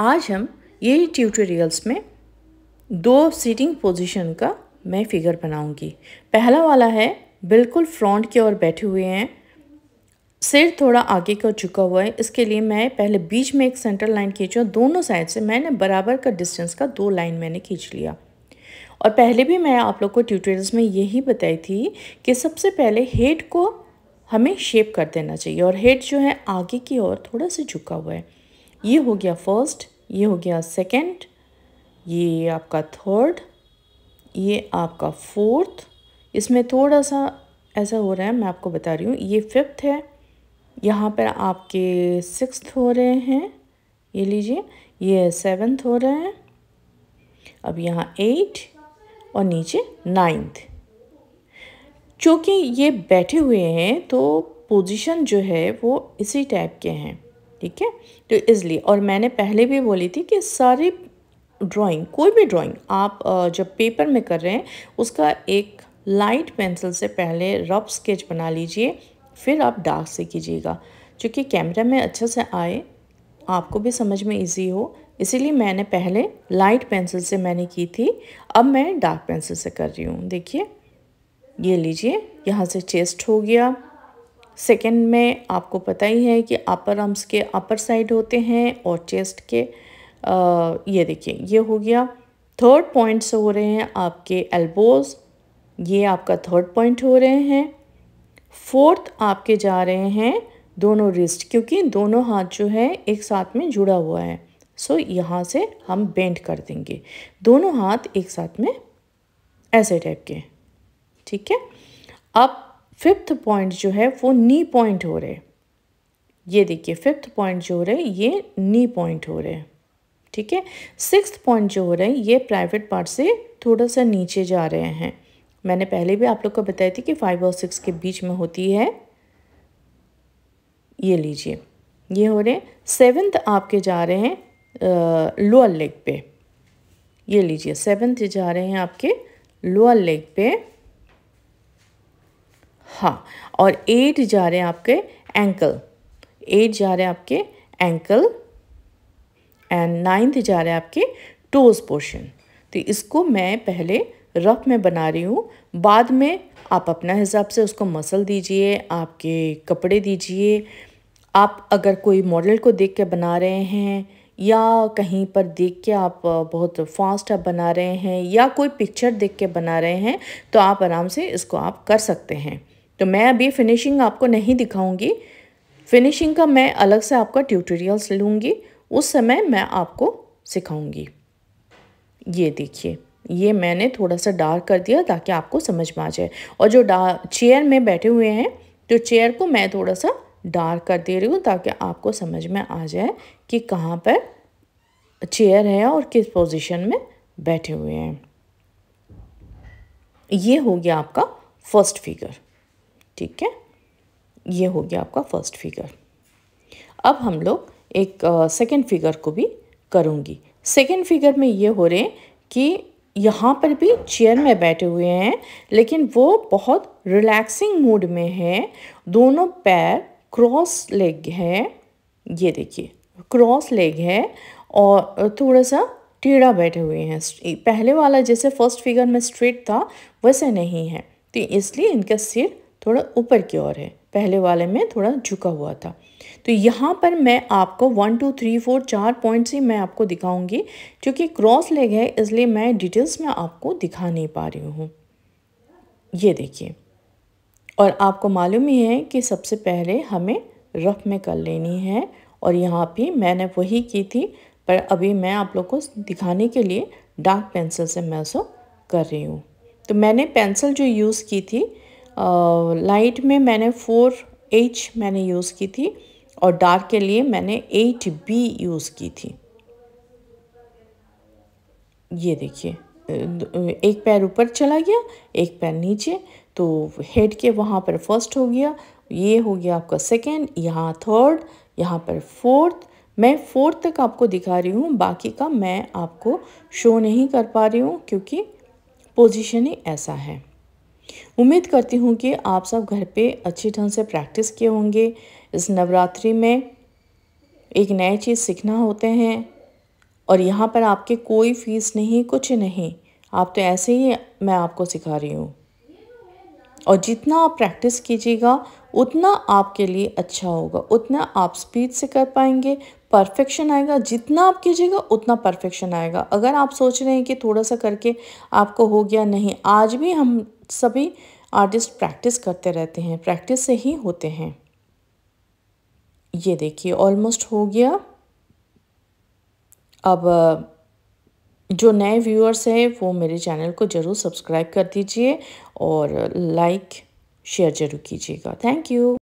आज हम यही ट्यूटोरियल्स में दो सीटिंग पोजीशन का मैं फिगर बनाऊंगी पहला वाला है बिल्कुल फ्रंट की ओर बैठे हुए हैं सिर थोड़ा आगे का झुका हुआ है इसके लिए मैं पहले बीच में एक सेंटर लाइन खींचा और दोनों साइड से मैंने बराबर का डिस्टेंस का दो लाइन मैंने खींच लिया और पहले भी मैं आप लोग को ट्यूटोरियल्स में यही बताई थी कि सबसे पहले हेड को हमें शेप कर देना चाहिए और हेड जो है आगे की ओर थोड़ा सा झुका हुआ है ये हो गया फर्स्ट ये हो गया सेकंड ये आपका थर्ड ये आपका फोर्थ इसमें थोड़ा सा ऐसा हो रहा है मैं आपको बता रही हूँ ये फिफ्थ है यहाँ पर आपके सिक्स हो रहे हैं ये लीजिए ये सेवन्थ हो रहे हैं अब यहाँ एट और नीचे नाइन्थ चूँकि ये बैठे हुए हैं तो पोजीशन जो है वो इसी टाइप के हैं ठीक है तो इसलिए और मैंने पहले भी बोली थी कि सारी ड्राइंग कोई भी ड्राइंग आप जब पेपर में कर रहे हैं उसका एक लाइट पेंसिल से पहले रफ स्केच बना लीजिए फिर आप डार्क से कीजिएगा चूँकि कैमरा में अच्छे से आए आपको भी समझ में इजी हो इसीलिए मैंने पहले लाइट पेंसिल से मैंने की थी अब मैं डार्क पेंसिल से कर रही हूँ देखिए ये लीजिए यहाँ से चेस्ट हो गया सेकेंड में आपको पता ही है कि अपर आर्म्स के अपर साइड होते हैं और चेस्ट के आ, ये देखिए ये हो गया थर्ड पॉइंट्स हो रहे हैं आपके एल्बोज ये आपका थर्ड पॉइंट हो रहे हैं फोर्थ आपके जा रहे हैं दोनों रिस्ट क्योंकि दोनों हाथ जो है एक साथ में जुड़ा हुआ है सो so, यहाँ से हम बेंड कर देंगे दोनों हाथ एक साथ में ऐसे टाइप के ठीक है अब फिफ्थ पॉइंट जो है वो नी पॉइंट हो रहे ये देखिए फिफ्थ पॉइंट जो हो रहे ये नी पॉइंट हो रहे ठीक है सिक्स पॉइंट जो हो रहे हैं ये प्राइवेट पार्ट से थोड़ा सा नीचे जा रहे हैं मैंने पहले भी आप लोग को बताई थी कि फाइव और सिक्स के बीच में होती है ये लीजिए ये हो रहे हैं सेवन्थ आपके जा रहे हैं लोअर लेग पे ये लीजिए सेवन्थ जा रहे हैं आपके लोअर लेग पे हाँ और एट जा रहे हैं आपके एंकल एट जा रहे हैं आपके एंकल एंड नाइन्थ जा रहे हैं आपके टोज पोर्शन तो इसको मैं पहले रफ में बना रही हूँ बाद में आप अपना हिसाब से उसको मसल दीजिए आपके कपड़े दीजिए आप अगर कोई मॉडल को देख के बना रहे हैं या कहीं पर देख के आप बहुत फास्ट आप बना रहे हैं या कोई पिक्चर देख के बना रहे हैं तो आप आराम से इसको आप कर सकते हैं तो मैं अभी फिनिशिंग आपको नहीं दिखाऊंगी फिनिशिंग का मैं अलग से आपका ट्यूटोरियल्स लूँगी उस समय मैं आपको सिखाऊंगी ये देखिए ये मैंने थोड़ा सा डार्क कर दिया ताकि आपको समझ में आ जाए और जो चेयर में बैठे हुए हैं तो चेयर को मैं थोड़ा सा डार्क कर दे रही हूँ ताकि आपको समझ में आ जाए कि कहाँ पर चेयर है और किस पोजिशन में बैठे हुए हैं ये हो गया आपका फर्स्ट फिगर ठीक है ये हो गया आपका फर्स्ट फिगर अब हम लोग एक सेकेंड फिगर को भी करूँगी सेकेंड फिगर में ये हो रहे हैं कि यहाँ पर भी चेयर में बैठे हुए हैं लेकिन वो बहुत रिलैक्सिंग मूड में है दोनों पैर क्रॉस लेग है ये देखिए क्रॉस लेग है और थोड़ा सा टेढ़ा बैठे हुए हैं पहले वाला जैसे फर्स्ट फिगर में स्ट्रेट था वैसे नहीं है तो इसलिए इनका सिर थोड़ा ऊपर की ओर है पहले वाले में थोड़ा झुका हुआ था तो यहाँ पर मैं आपको वन टू थ्री फोर चार पॉइंट्स ही मैं आपको दिखाऊंगी क्योंकि क्रॉस लेग है इसलिए मैं डिटेल्स में आपको दिखा नहीं पा रही हूँ ये देखिए और आपको मालूम ही है कि सबसे पहले हमें रफ में कर लेनी है और यहाँ पर मैंने वही की थी पर अभी मैं आप लोग को दिखाने के लिए डार्क पेंसिल से मैं उसको कर रही हूँ तो मैंने पेंसिल जो यूज़ की थी लाइट में मैंने फोर एच मैंने यूज़ की थी और डार्क के लिए मैंने एट बी यूज़ की थी ये देखिए एक पैर ऊपर चला गया एक पैर नीचे तो हेड के वहाँ पर फर्स्ट हो गया ये हो गया आपका सेकेंड यहाँ थर्ड यहाँ पर फोर्थ मैं फोर्थ तक आपको दिखा रही हूँ बाकी का मैं आपको शो नहीं कर पा रही हूँ क्योंकि पोजीशन ही ऐसा है उम्मीद करती हूँ कि आप सब घर पे अच्छी ढंग से प्रैक्टिस किए होंगे इस नवरात्रि में एक नए चीज़ सीखना होते हैं और यहाँ पर आपके कोई फीस नहीं कुछ नहीं आप तो ऐसे ही मैं आपको सिखा रही हूँ और जितना आप प्रैक्टिस कीजिएगा उतना आपके लिए अच्छा होगा उतना आप स्पीड से कर पाएंगे परफेक्शन आएगा जितना आप कीजिएगा उतना परफेक्शन आएगा अगर आप सोच रहे हैं कि थोड़ा सा करके आपको हो गया नहीं आज भी हम सभी आर्टिस्ट प्रैक्टिस करते रहते हैं प्रैक्टिस से ही होते हैं ये देखिए ऑलमोस्ट हो गया अब जो नए व्यूअर्स हैं वो मेरे चैनल को ज़रूर सब्सक्राइब कर दीजिए और लाइक शेयर ज़रूर कीजिएगा थैंक यू